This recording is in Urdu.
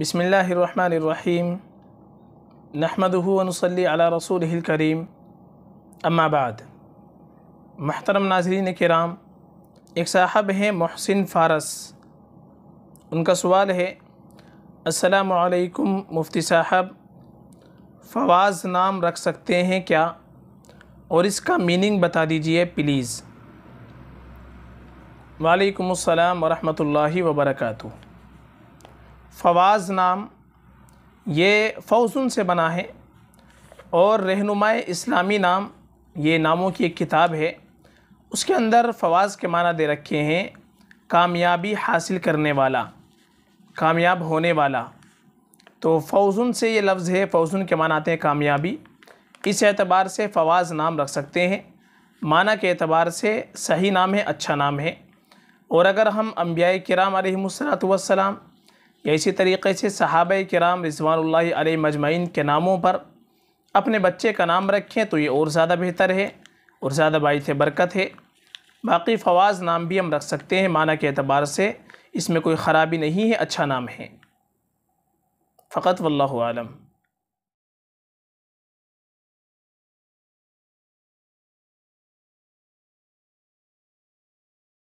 بسم اللہ الرحیم نحمده و صلی علی رسوله الكریم اما بعد محترم ناظرین کرام ایک صاحب ہیں محسن فارس ان کا سوال ہے السلام علیکم مفتی صاحب فواز نام رکھ سکتے ہیں کیا اور اس کا میننگ بتا دیجئے پلیز وعلیکم السلام ورحمۃ اللہ وبرکاتہ فواز نام یہ فوزن سے بنا ہے اور رہنمائے اسلامی نام یہ ناموں کی ایک کتاب ہے اس کے اندر فواز کے معنی دے رکھے ہیں کامیابی حاصل کرنے والا کامیاب ہونے والا تو فوزن سے یہ لفظ ہے فوزن کے معنی آتے ہیں کامیابی اس اعتبار سے فواز نام رکھ سکتے ہیں معنی کے اعتبار سے صحیح نام ہے اچھا نام ہے اور اگر ہم انبیاء کرام علیہم السلام یا اسی طریقے سے صحابہ کرام رضوان اللہ علیہ مجمعین کے ناموں پر اپنے بچے کا نام رکھیں تو یہ اور زیادہ بہتر ہے اور زیادہ باعث برکت ہے باقی فواز نام بھی ہم رکھ سکتے ہیں معنی کے اعتبار سے اس میں کوئی خرابی نہیں ہے اچھا نام ہے فقط واللہ عالم